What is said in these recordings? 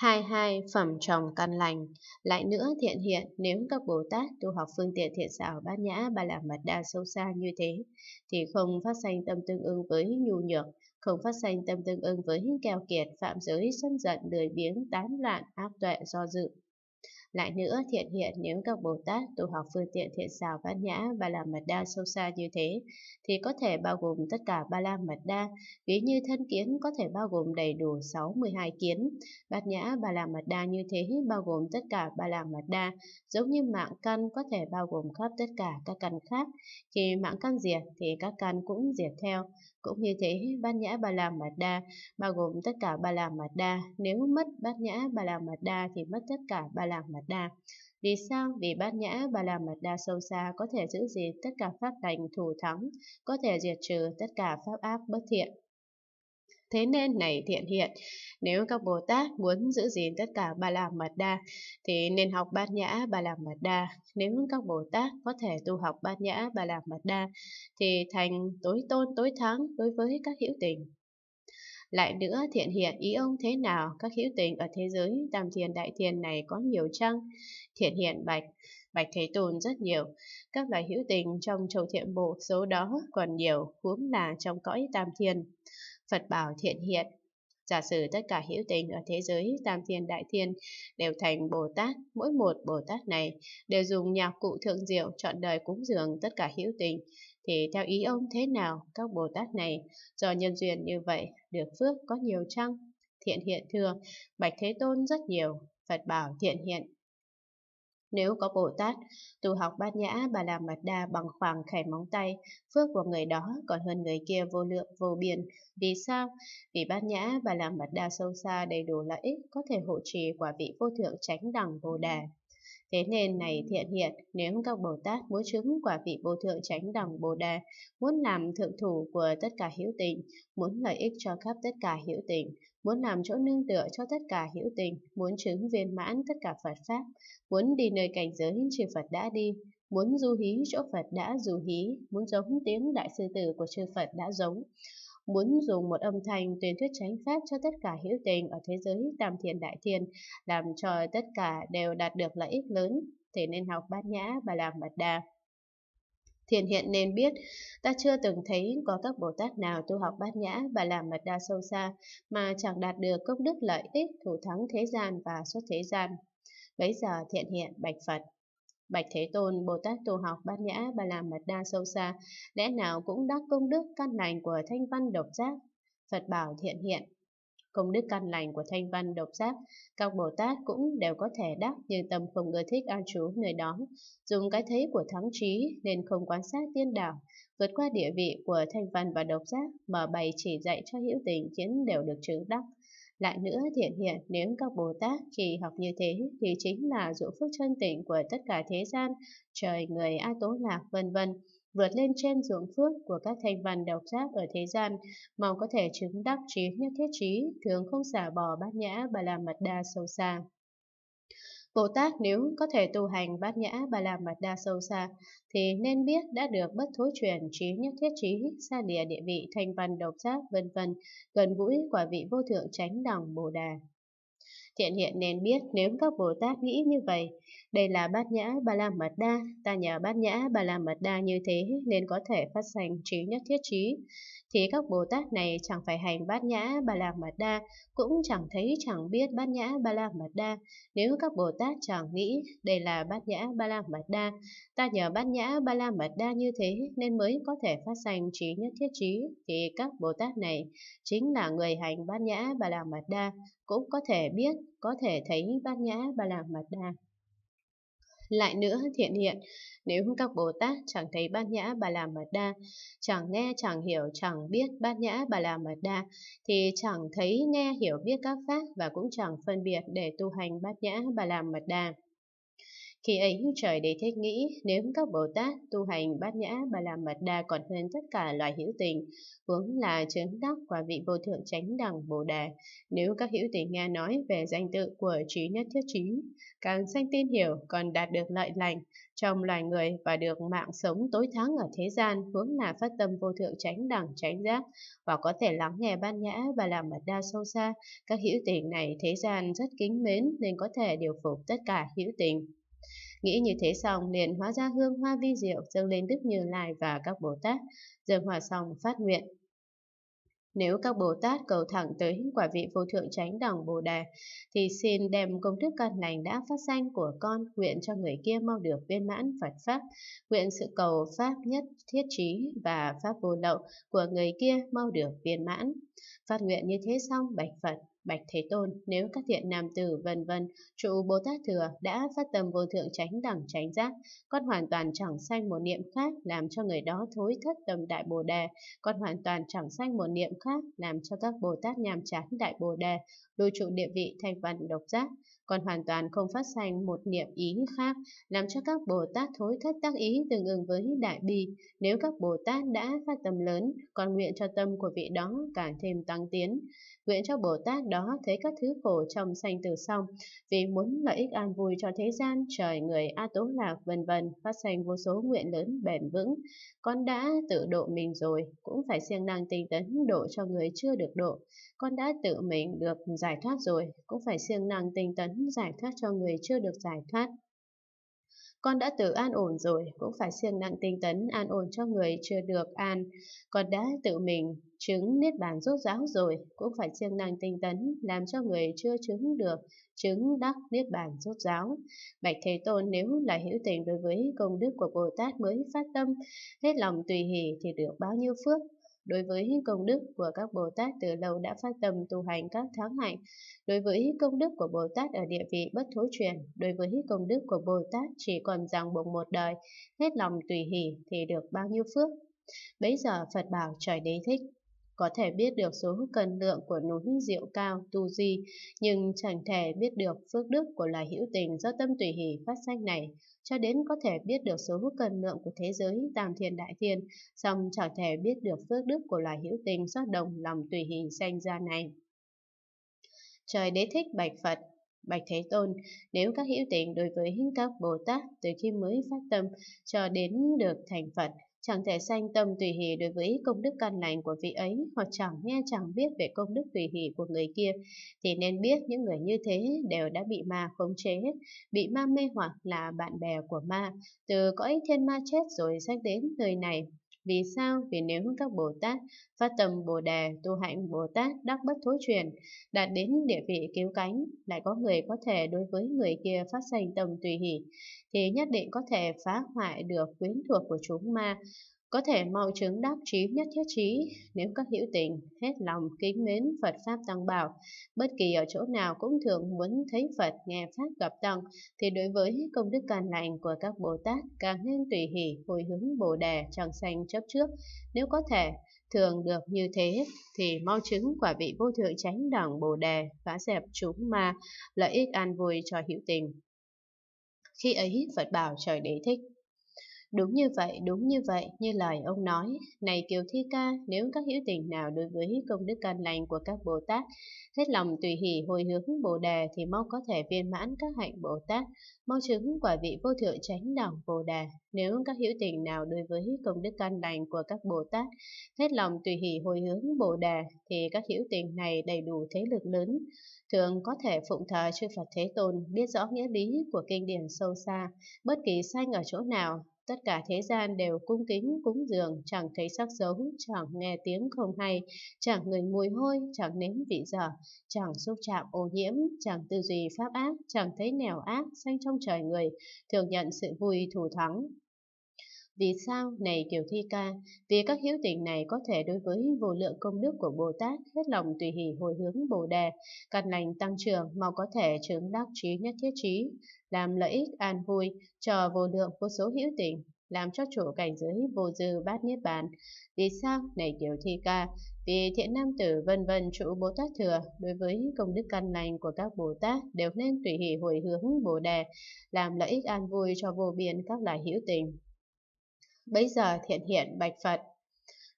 hai hai phẩm trồng căn lành. Lại nữa thiện hiện, nếu các Bồ Tát tu học phương tiện thiện xảo bát nhã ba la mật đa sâu xa như thế, thì không phát sanh tâm tương ưng với nhu nhược, không phát sanh tâm tương ưng với keo kiệt, phạm giới, sân giận, lười biếng, tán loạn, ác tuệ, do dự, lại nữa, thiện hiện nếu các Bồ Tát tu học phương tiện thiện xảo bát nhã và làm mật đa sâu xa như thế, thì có thể bao gồm tất cả ba la mật đa, ví như thân kiến có thể bao gồm đầy đủ 62 kiến. Bát nhã ba la mật đa như thế bao gồm tất cả ba la mật đa, giống như mạng căn có thể bao gồm khắp tất cả các căn khác. Khi mạng căn diệt thì các căn cũng diệt theo. Cũng như thế, bát nhã ba la mật đa bao gồm tất cả ba la mật đa. Nếu mất bát nhã ba la mật đa thì mất tất cả ba la mật đa. Vì sao? Vì bát nhã ba la mật đa sâu xa có thể giữ gìn tất cả pháp lành thủ thắng, có thể diệt trừ tất cả pháp ác bất thiện. Thế nên này thiện hiện, nếu các Bồ Tát muốn giữ gìn tất cả Ba La Mật Đa thì nên học Bát Nhã Ba La Mật Đa. Nếu các Bồ Tát có thể tu học Bát Nhã Ba La Mật Đa thì thành tối tôn tối thắng đối với các hữu tình. Lại nữa thiện hiện ý ông thế nào, các hữu tình ở thế giới tam thiền đại thiền này có nhiều chăng? Thiện hiện bạch, bạch thế tôn rất nhiều. Các loại hữu tình trong châu thiện bộ số đó còn nhiều, huống là trong cõi tam thiền Phật bảo thiện hiện. Giả sử tất cả hữu tình ở thế giới Tam Thiên Đại Thiên đều thành Bồ Tát, mỗi một Bồ Tát này đều dùng nhạc cụ thượng diệu chọn đời cúng dường tất cả hữu tình, thì theo ý ông thế nào các Bồ Tát này do nhân duyên như vậy được phước có nhiều chăng? Thiện hiện thường Bạch Thế Tôn rất nhiều, Phật bảo thiện hiện nếu có Bồ Tát, tu học bát nhã bà làm mật đa bằng khoảng khẻ móng tay, phước của người đó còn hơn người kia vô lượng vô biên. Vì sao? Vì bát nhã bà làm mật đa sâu xa đầy đủ lợi ích có thể hộ trì quả vị vô thượng chánh đẳng Bồ đề Thế nên này thiện hiện, nếu các Bồ Tát muốn chứng quả vị vô thượng chánh đẳng Bồ đề muốn làm thượng thủ của tất cả hữu tình, muốn lợi ích cho khắp tất cả hữu tình, muốn làm chỗ nương tựa cho tất cả hữu tình, muốn chứng viên mãn tất cả Phật Pháp, muốn đi nơi cảnh giới chư Phật đã đi, muốn du hí chỗ Phật đã du hí, muốn giống tiếng đại sư tử của chư Phật đã giống, muốn dùng một âm thanh tuyên thuyết chánh pháp cho tất cả hữu tình ở thế giới tam thiền đại thiên, làm cho tất cả đều đạt được lợi ích lớn, thế nên học bát nhã và làm mật đà. Thiền hiện nên biết, ta chưa từng thấy có các Bồ Tát nào tu học bát nhã và làm mật đa sâu xa mà chẳng đạt được công đức lợi ích thủ thắng thế gian và xuất thế gian. Bấy giờ thiện hiện bạch Phật. Bạch Thế Tôn, Bồ Tát tu học bát nhã và làm mật đa sâu xa, lẽ nào cũng đắc công đức căn lành của thanh văn độc giác. Phật bảo thiện hiện, công đức căn lành của thanh văn độc giác, các Bồ Tát cũng đều có thể đắc nhưng tâm không ưa thích an trú nơi đó, dùng cái thấy của thắng trí nên không quan sát tiên đạo, vượt qua địa vị của thanh văn và độc giác mở bày chỉ dạy cho hữu tình khiến đều được chứng đắc. Lại nữa thiện hiện nếu các Bồ Tát khi học như thế thì chính là dụ phước chân tịnh của tất cả thế gian, trời người A Tố Lạc vân vân vượt lên trên dưỡng phước của các thành văn độc giác ở thế gian, mong có thể chứng đắc trí nhất thiết trí, thường không xả bỏ bát nhã bà la mật đa sâu xa. Bồ Tát nếu có thể tu hành bát nhã bà la mật đa sâu xa thì nên biết đã được bất thối chuyển trí nhất thiết trí xa lìa địa vị thanh văn độc giác vân vân gần gũi quả vị vô thượng tránh đẳng Bồ Đà. Thiện hiện nên biết nếu các Bồ Tát nghĩ như vậy, đây là bát nhã ba la mật đa, ta nhờ bát nhã ba la mật đa như thế nên có thể phát sanh trí nhất thiết trí. Thì các Bồ Tát này chẳng phải hành bát nhã ba la mật đa, cũng chẳng thấy chẳng biết bát nhã ba la mật đa. Nếu các Bồ Tát chẳng nghĩ đây là bát nhã ba la mật đa, ta nhờ bát nhã ba la mật đa như thế nên mới có thể phát sanh trí nhất thiết trí, thì các Bồ Tát này chính là người hành bát nhã ba la mật đa, cũng có thể biết có thể thấy bát nhã ba la mật đa Lại nữa thiện hiện, nếu các Bồ Tát chẳng thấy bát nhã bà la mật đa, chẳng nghe chẳng hiểu chẳng biết bát nhã bà la mật đa, thì chẳng thấy nghe hiểu biết các pháp và cũng chẳng phân biệt để tu hành bát nhã bà la mật đa. Khi ấy trời đầy thích nghĩ nếu các Bồ Tát tu hành bát nhã bà la mật đa còn hơn tất cả loài hữu tình, hướng là chứng đắc quả vị vô thượng chánh đẳng Bồ Đề. Nếu các hữu tình nghe nói về danh tự của trí nhất thiết trí, càng sanh tin hiểu còn đạt được lợi lành trong loài người và được mạng sống tối thắng ở thế gian hướng là phát tâm vô thượng chánh đẳng chánh giác và có thể lắng nghe ban nhã và làm mật đa sâu xa các hữu tình này thế gian rất kính mến nên có thể điều phục tất cả hữu tình Nghĩ như thế xong liền hóa ra hương hoa vi diệu dâng lên Đức Như Lai và các Bồ Tát, dâng hòa xong phát nguyện. Nếu các Bồ Tát cầu thẳng tới quả vị vô thượng chánh đẳng Bồ Đề, thì xin đem công đức căn lành đã phát sanh của con nguyện cho người kia mau được viên mãn Phật Pháp, nguyện sự cầu Pháp nhất thiết trí và Pháp vô lậu của người kia mau được viên mãn. Phát nguyện như thế xong, bạch Phật Bạch Thế Tôn, nếu các thiện nam tử vân vân, trụ Bồ Tát Thừa đã phát tâm vô thượng tránh đẳng tránh giác, con hoàn toàn chẳng sanh một niệm khác làm cho người đó thối thất tâm đại Bồ Đề, con hoàn toàn chẳng sanh một niệm khác làm cho các Bồ Tát nhàm chán đại Bồ Đề, lưu trụ địa vị thanh văn độc giác, còn hoàn toàn không phát sanh một niệm ý khác, làm cho các Bồ Tát thối thất tác ý tương ứng với đại bi. Nếu các Bồ Tát đã phát tâm lớn, còn nguyện cho tâm của vị đó càng thêm tăng tiến. Nguyện cho Bồ Tát đó thấy các thứ khổ trong sanh tử xong, vì muốn lợi ích an vui cho thế gian, trời người A Tố Lạc vân vân phát sanh vô số nguyện lớn bền vững. Con đã tự độ mình rồi, cũng phải siêng năng tinh tấn độ cho người chưa được độ. Con đã tự mình được giải thoát rồi, cũng phải siêng năng tinh tấn giải thoát cho người chưa được giải thoát. Con đã tự an ổn rồi, cũng phải siêng năng tinh tấn an ổn cho người chưa được an. Con đã tự mình chứng niết bàn rốt ráo rồi, cũng phải siêng năng tinh tấn làm cho người chưa chứng được chứng đắc niết bàn rốt ráo. Bạch Thế Tôn nếu là hữu tình đối với công đức của Bồ Tát mới phát tâm, hết lòng tùy hỷ thì được bao nhiêu phước, Đối với công đức của các Bồ Tát từ lâu đã phát tâm tu hành các tháng hạnh, đối với công đức của Bồ Tát ở địa vị bất thối truyền, đối với công đức của Bồ Tát chỉ còn ràng buộc một đời, hết lòng tùy hỷ thì được bao nhiêu phước. Bấy giờ Phật bảo trời đế thích, có thể biết được số cân lượng của núi rượu cao tu di, nhưng chẳng thể biết được phước đức của loài hữu tình do tâm tùy hỷ phát sanh này, cho đến có thể biết được số cân lượng của thế giới tam thiên đại thiên, song chẳng thể biết được phước đức của loài hữu tình xót đồng lòng tùy hình sanh ra này. Trời đế thích bạch Phật Bạch Thế Tôn, nếu các hữu tình đối với các Bồ Tát từ khi mới phát tâm cho đến được thành Phật Chẳng thể sanh tâm tùy hỷ đối với công đức căn lành của vị ấy hoặc chẳng nghe chẳng biết về công đức tùy hỷ của người kia thì nên biết những người như thế đều đã bị ma khống chế, bị ma mê hoặc là bạn bè của ma, từ cõi thiên ma chết rồi sẽ đến nơi này vì sao? Vì nếu các Bồ Tát phát tâm Bồ Đề, tu hạnh Bồ Tát đắc bất thối truyền, đạt đến địa vị cứu cánh, lại có người có thể đối với người kia phát sanh tâm tùy hỷ, thì nhất định có thể phá hoại được quyến thuộc của chúng ma, có thể mau chứng đắc trí nhất thiết trí nếu các hữu tình hết lòng kính mến Phật Pháp Tăng Bảo. Bất kỳ ở chỗ nào cũng thường muốn thấy Phật nghe Pháp gặp Tăng, thì đối với công đức can lành của các Bồ Tát càng nên tùy hỷ hồi hướng Bồ Đề chẳng sanh chấp trước. Nếu có thể thường được như thế thì mau chứng quả vị vô thượng chánh đẳng Bồ Đề phá dẹp chúng ma lợi ích an vui cho hữu tình. Khi ấy Phật bảo trời đế thích Đúng như vậy, đúng như vậy, như lời ông nói. Này Kiều Thi Ca, nếu các hữu tình nào đối với công đức căn lành của các Bồ Tát, hết lòng tùy hỷ hồi hướng Bồ Đề thì mau có thể viên mãn các hạnh Bồ Tát, mau chứng quả vị vô thượng chánh đẳng Bồ Đề. Nếu các hữu tình nào đối với công đức căn lành của các Bồ Tát, hết lòng tùy hỷ hồi hướng Bồ Đề thì các hữu tình này đầy đủ thế lực lớn, thường có thể phụng thờ chư Phật Thế Tôn, biết rõ nghĩa lý của kinh điển sâu xa, bất kỳ sanh ở chỗ nào Tất cả thế gian đều cung kính cúng dường, chẳng thấy sắc sống, chẳng nghe tiếng không hay, chẳng người mùi hôi, chẳng nếm vị dở, chẳng xúc chạm ô nhiễm, chẳng tư duy pháp ác, chẳng thấy nẻo ác, sanh trong trời người, thường nhận sự vui thủ thắng, vì sao? Này Kiều Thi Ca, vì các hiếu tình này có thể đối với vô lượng công đức của Bồ Tát hết lòng tùy hỷ hồi hướng Bồ Đề, căn lành tăng trưởng mau có thể chứng đắc trí nhất thiết trí, làm lợi ích an vui cho vô lượng vô số hữu tình, làm cho chủ cảnh giới vô dư bát niết bàn. Vì sao? Này Kiều Thi Ca, vì thiện nam tử vân vân trụ Bồ Tát thừa đối với công đức căn lành của các Bồ Tát đều nên tùy hỷ hồi hướng Bồ Đề, làm lợi ích an vui cho vô biên các loài hữu tình. Bây giờ thiện hiện bạch Phật.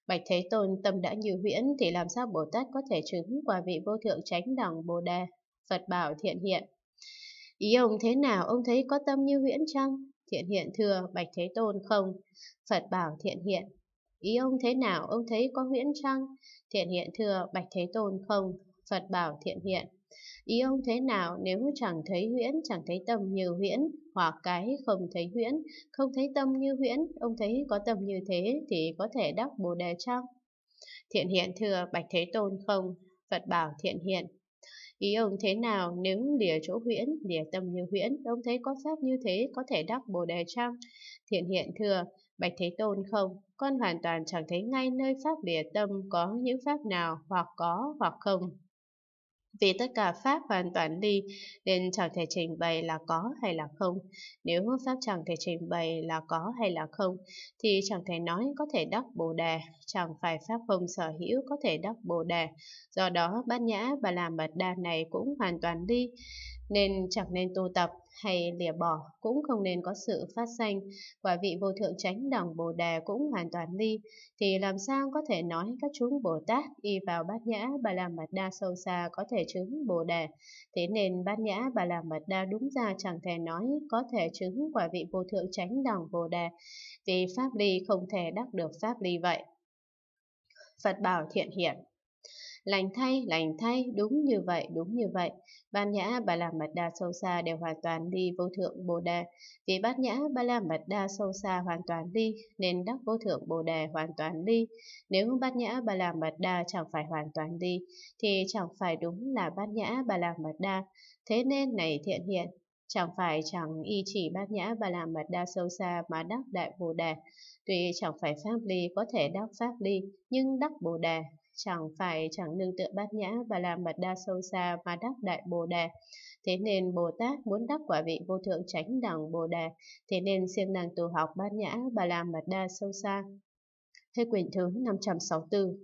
Bạch Thế Tôn tâm đã như huyễn thì làm sao Bồ Tát có thể chứng quả vị vô thượng chánh đẳng Bồ Đề? Phật bảo thiện hiện. Ý ông thế nào ông thấy có tâm như huyễn chăng? Thiện hiện thưa Bạch Thế Tôn không? Phật bảo thiện hiện. Ý ông thế nào ông thấy có huyễn chăng? Thiện hiện thưa Bạch Thế Tôn không? Phật bảo thiện hiện. Ý ông thế nào nếu chẳng thấy huyễn, chẳng thấy tâm như huyễn, hoặc cái không thấy huyễn, không thấy tâm như huyễn, ông thấy có tâm như thế thì có thể đắc Bồ Đề chăng? Thiện hiện thừa Bạch Thế Tôn không? Phật bảo thiện hiện. Ý ông thế nào nếu lìa chỗ huyễn, lìa tâm như huyễn, ông thấy có pháp như thế có thể đắc Bồ Đề chăng? Thiện hiện thừa Bạch Thế Tôn không? Con hoàn toàn chẳng thấy ngay nơi pháp lìa tâm có những pháp nào hoặc có hoặc không vì tất cả pháp hoàn toàn ly nên chẳng thể trình bày là có hay là không nếu pháp chẳng thể trình bày là có hay là không thì chẳng thể nói có thể đắc bồ đề chẳng phải pháp không sở hữu có thể đắc bồ đề do đó bát nhã và làm mật đa này cũng hoàn toàn ly nên chẳng nên tu tập hay lìa bỏ, cũng không nên có sự phát sanh, quả vị vô thượng chánh đẳng Bồ Đề cũng hoàn toàn ly, thì làm sao có thể nói các chúng Bồ Tát y vào bát nhã bà la mật đa sâu xa có thể chứng Bồ Đề, thế nên bát nhã bà la mật đa đúng ra chẳng thể nói có thể chứng quả vị vô thượng chánh đẳng Bồ Đề, vì pháp ly không thể đắc được pháp ly vậy. Phật bảo thiện hiện Lành thay, lành thay, đúng như vậy, đúng như vậy. Bát nhã ba la mật đa sâu xa đều hoàn toàn ly vô thượng bồ đề. Vì bát nhã ba la mật đa sâu xa hoàn toàn ly, nên đắc vô thượng bồ đề hoàn toàn ly. Nếu bát nhã ba la mật đa chẳng phải hoàn toàn ly, thì chẳng phải đúng là bát nhã ba la mật đa. Thế nên này thiện hiện, chẳng phải chẳng y chỉ bát nhã ba la mật đa sâu xa mà đắc đại bồ đề tuy chẳng phải pháp ly có thể đắc pháp ly nhưng đắc bồ đề chẳng phải chẳng nương tựa bát nhã và làm mật đa sâu xa mà đắc đại bồ đề. Thế nên Bồ Tát muốn đắc quả vị vô thượng chánh đẳng bồ đề, thế nên siêng năng tu học bát nhã và làm mật đa sâu xa. Hết quyển thứ 564